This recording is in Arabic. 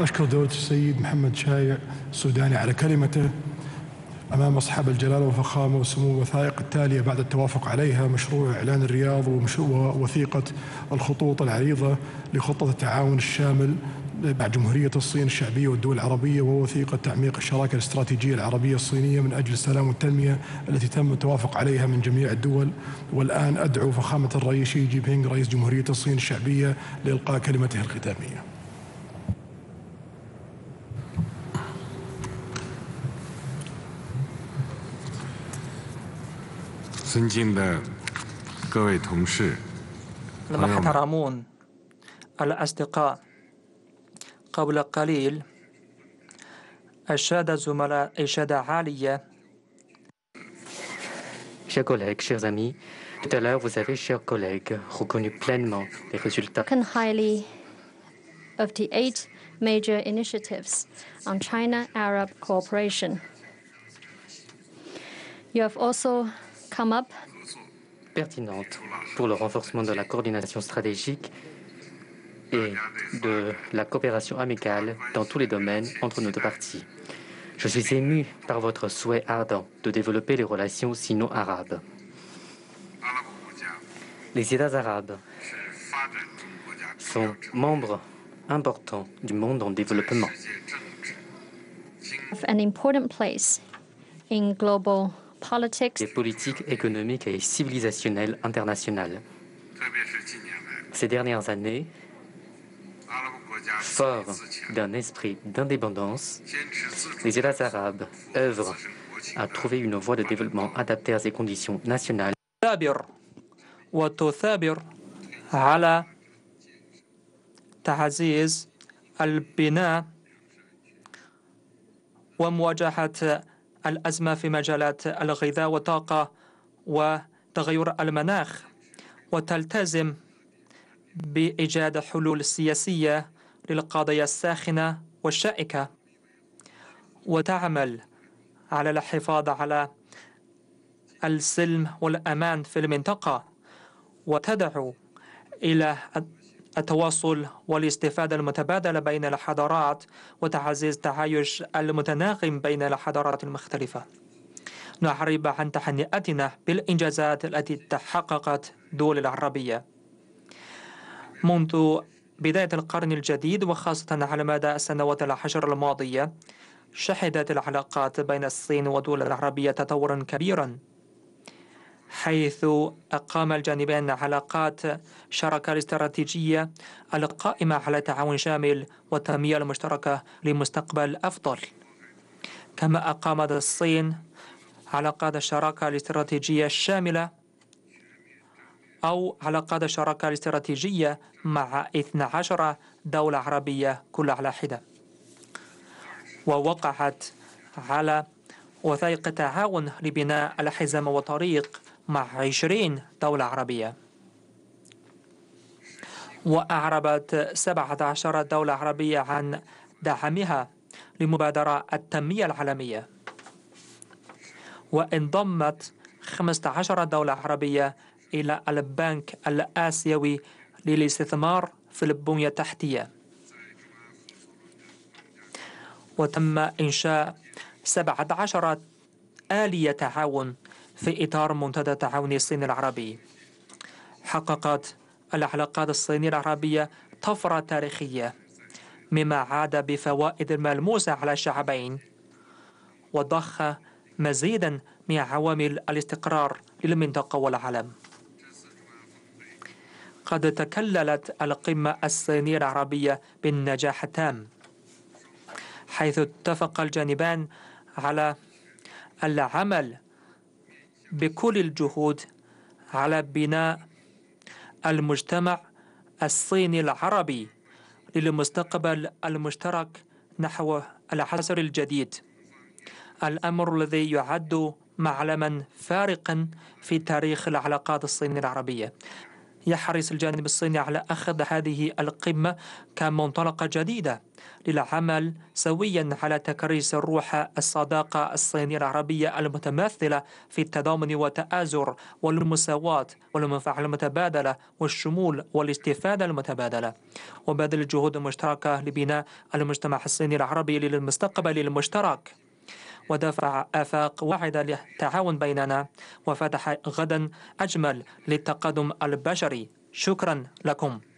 أشكر دولة السيد محمد شايع السوداني على كلمته أمام أصحاب الجلالة والفخامة وسمو الوثائق التالية بعد التوافق عليها مشروع إعلان الرياض ووثيقة الخطوط العريضة لخطة التعاون الشامل مع جمهورية الصين الشعبية والدول العربية ووثيقة تعميق الشراكة الاستراتيجية العربية الصينية من أجل السلام والتنمية التي تم التوافق عليها من جميع الدول والآن أدعو فخامة الرئيس شي جي بينغ رئيس جمهورية الصين الشعبية لإلقاء كلمته الختامية 尊敬的各位同事，朋友们。الأصدقاء زملاء إشادة عالية Chers collègues, chers amis, tout à l'heure, vous avez, chers collègues, reconnu pleinement les résultats. highly of the eight major initiatives on China-Arab cooperation. You have also up pertinente pour le renforcement de la coordination stratégique et de la coopération amicale dans tous les domaines entre nos deux parties. Je suis ému par votre souhait ardent de développer les relations sino-arabes. Les États arabes sont membres importants du monde en développement. important place in global les politiques économiques et civilisationnelles internationales. Ces dernières années, fort d'un esprit d'indépendance, les États arabes œuvrent à trouver une voie de développement adaptée à ces conditions nationales. الأزمة في مجالات الغذاء والطاقة وتغير المناخ وتلتزم بإيجاد حلول سياسية للقضايا الساخنة والشائكة وتعمل على الحفاظ على السلم والأمان في المنطقة وتدعو إلى التواصل والاستفادة المتبادلة بين الحضارات وتعزيز التعايش المتناغم بين الحضارات المختلفة نعرب عن تهنئتنا بالإنجازات التي تحققت دول العربية منذ بداية القرن الجديد وخاصة على مدى السنوات العشر الماضية شهدت العلاقات بين الصين ودول العربية تطورا كبيرا حيث أقام الجانبان علاقات شراكة الاستراتيجية القائمة على تعاون شامل والتنمية المشتركة لمستقبل أفضل كما أقامت الصين علاقات الشراكة الاستراتيجية الشاملة أو علاقات الشراكة الاستراتيجية مع 12 دولة عربية كل على حدة ووقعت على وثائق تعاون لبناء الحزام وطريق مع 20 دولة عربية وأعربت 17 دولة عربية عن دعمها لمبادرة التنمية العالمية وانضمت 15 دولة عربية إلى البنك الآسيوي للاستثمار في البنية التحتية وتم إنشاء 17 آلية تعاون في إطار منتدى تعاون الصين العربي حققت العلاقات الصينية العربية طفرة تاريخية مما عاد بفوائد ملموسة على الشعبين وضخ مزيدا من عوامل الاستقرار للمنطقة والعالم قد تكللت القمة الصينية العربية بالنجاح التام حيث اتفق الجانبان على العمل بكل الجهود على بناء المجتمع الصيني العربي للمستقبل المشترك نحو العصر الجديد الأمر الذي يعد معلما فارقا في تاريخ العلاقات الصينية العربية يحرص الجانب الصيني على أخذ هذه القمة كمنطلقة جديدة للعمل سويا على تكريس روح الصداقة الصينية العربية المتمثلة في التضامن والتآزر والمساواة والمنفعة المتبادلة والشمول والاستفادة المتبادلة وبذل الجهود المشتركة لبناء المجتمع الصيني العربي للمستقبل المشترك ودفع آفاق واحدة للتعاون بيننا وفتح غدا أجمل للتقدم البشري شكرا لكم